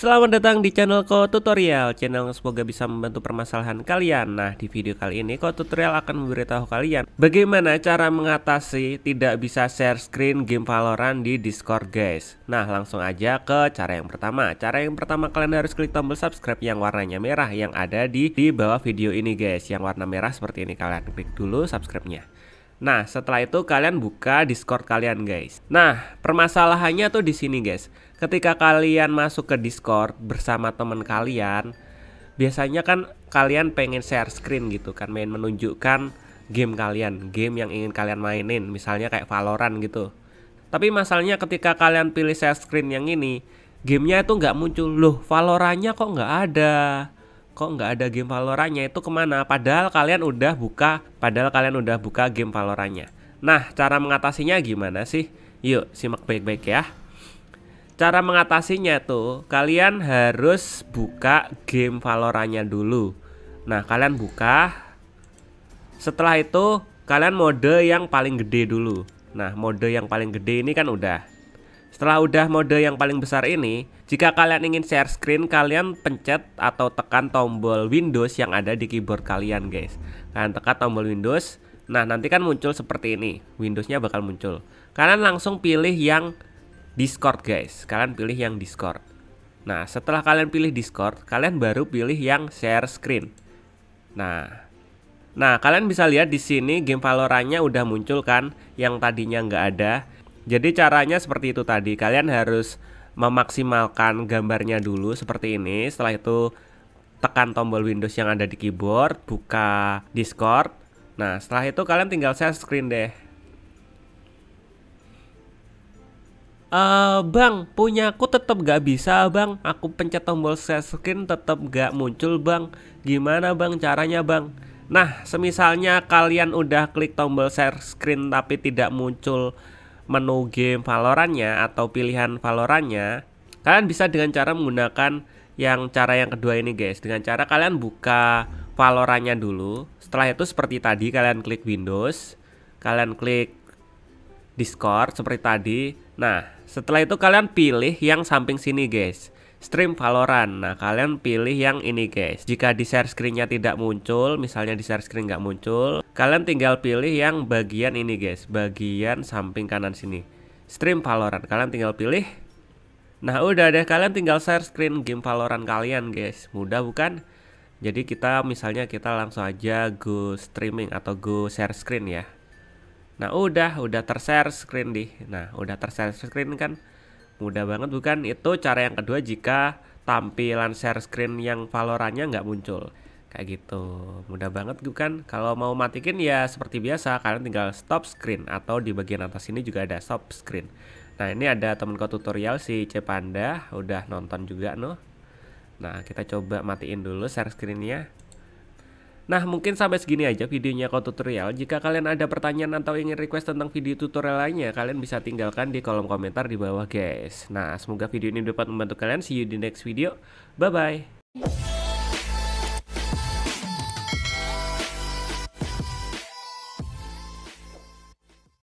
Selamat datang di channel Ko Tutorial, channel yang semoga bisa membantu permasalahan kalian. Nah, di video kali ini Ko Tutorial akan memberitahu kalian bagaimana cara mengatasi tidak bisa share screen game Valorant di Discord, guys. Nah, langsung aja ke cara yang pertama. Cara yang pertama kalian harus klik tombol subscribe yang warnanya merah yang ada di di bawah video ini, guys. Yang warna merah seperti ini kalian klik dulu subscribe-nya. Nah, setelah itu kalian buka Discord kalian, guys. Nah, permasalahannya tuh di sini, guys. Ketika kalian masuk ke Discord bersama teman kalian, biasanya kan kalian pengen share screen gitu kan, main menunjukkan game kalian, game yang ingin kalian mainin, misalnya kayak Valorant gitu. Tapi masalahnya ketika kalian pilih share screen yang ini, gamenya itu nggak muncul. Loh, Valorannya kok nggak ada? kok nggak ada game Valoranya itu kemana? Padahal kalian udah buka, padahal kalian udah buka game Valoranya. Nah, cara mengatasinya gimana sih? Yuk, simak baik-baik ya. Cara mengatasinya tuh, kalian harus buka game Valoranya dulu. Nah, kalian buka. Setelah itu, kalian mode yang paling gede dulu. Nah, mode yang paling gede ini kan udah setelah udah mode yang paling besar ini, jika kalian ingin share screen, kalian pencet atau tekan tombol Windows yang ada di keyboard kalian, guys. Kalian nah, tekan tombol Windows, nah nanti kan muncul seperti ini. Windowsnya bakal muncul. Kalian langsung pilih yang Discord, guys. Kalian pilih yang Discord. Nah, setelah kalian pilih Discord, kalian baru pilih yang share screen. Nah, nah kalian bisa lihat di sini game Valorantnya udah muncul kan, yang tadinya nggak ada jadi caranya seperti itu tadi. Kalian harus memaksimalkan gambarnya dulu seperti ini. Setelah itu tekan tombol Windows yang ada di keyboard, buka Discord. Nah, setelah itu kalian tinggal share screen deh. Uh, bang, punya aku tetap gak bisa bang. Aku pencet tombol share screen tetap gak muncul bang. Gimana bang caranya bang? Nah, semisalnya kalian udah klik tombol share screen tapi tidak muncul menu game valorannya atau pilihan valorannya kalian bisa dengan cara menggunakan yang cara yang kedua ini guys. Dengan cara kalian buka valorannya dulu. Setelah itu seperti tadi kalian klik Windows, kalian klik Discord seperti tadi. Nah, setelah itu kalian pilih yang samping sini guys stream Valorant. Nah, kalian pilih yang ini guys. Jika di share screennya tidak muncul, misalnya di share screen nggak muncul, kalian tinggal pilih yang bagian ini guys, bagian samping kanan sini. Stream Valorant. Kalian tinggal pilih. Nah, udah deh kalian tinggal share screen game Valorant kalian guys. Mudah bukan? Jadi kita misalnya kita langsung aja go streaming atau go share screen ya. Nah udah, udah tershare screen di. Nah udah tershare screen kan. Mudah banget bukan? Itu cara yang kedua jika tampilan share screen yang valorannya nggak muncul. Kayak gitu. Mudah banget bukan? Kalau mau matikin ya seperti biasa kalian tinggal stop screen atau di bagian atas ini juga ada stop screen. Nah ini ada temen kau tutorial si Cepanda udah nonton juga noh. Nah kita coba matiin dulu share screennya. Nah mungkin sampai segini aja videonya kalau tutorial. Jika kalian ada pertanyaan atau ingin request tentang video tutorial lainnya, kalian bisa tinggalkan di kolom komentar di bawah guys. Nah semoga video ini dapat membantu kalian. See you di next video. Bye bye.